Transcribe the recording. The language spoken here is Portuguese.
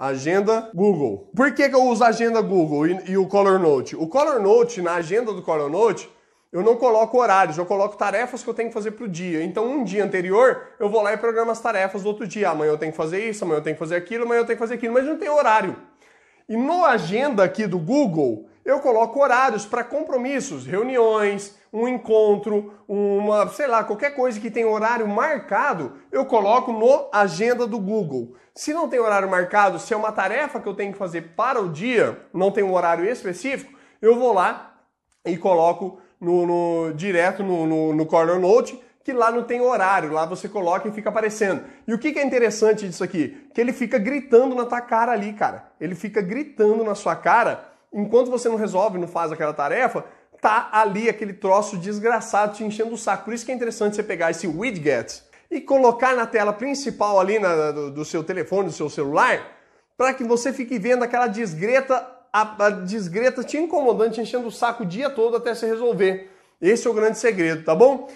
Agenda Google. Por que, que eu uso a agenda Google e, e o Color Note? O Color Note, na agenda do Color Note, eu não coloco horários, eu coloco tarefas que eu tenho que fazer pro dia. Então, um dia anterior, eu vou lá e programo as tarefas do outro dia. Amanhã eu tenho que fazer isso, amanhã eu tenho que fazer aquilo, amanhã eu tenho que fazer aquilo, mas não tem horário. E no agenda aqui do Google, eu coloco horários para compromissos, reuniões, um encontro, uma, sei lá, qualquer coisa que tem horário marcado, eu coloco no agenda do Google. Se não tem horário marcado, se é uma tarefa que eu tenho que fazer para o dia, não tem um horário específico, eu vou lá e coloco no, no direto no, no, no Corner Note que lá não tem horário, lá você coloca e fica aparecendo. E o que, que é interessante disso aqui? Que ele fica gritando na tua cara ali, cara. Ele fica gritando na sua cara enquanto você não resolve, não faz aquela tarefa, tá ali aquele troço desgraçado te enchendo o saco. Por isso que é interessante você pegar esse widget e colocar na tela principal ali na, do, do, seu telefone, do seu celular, para que você fique vendo aquela desgreta, a, a desgreta te incomodando, te enchendo o saco o dia todo até se resolver. Esse é o grande segredo, tá bom?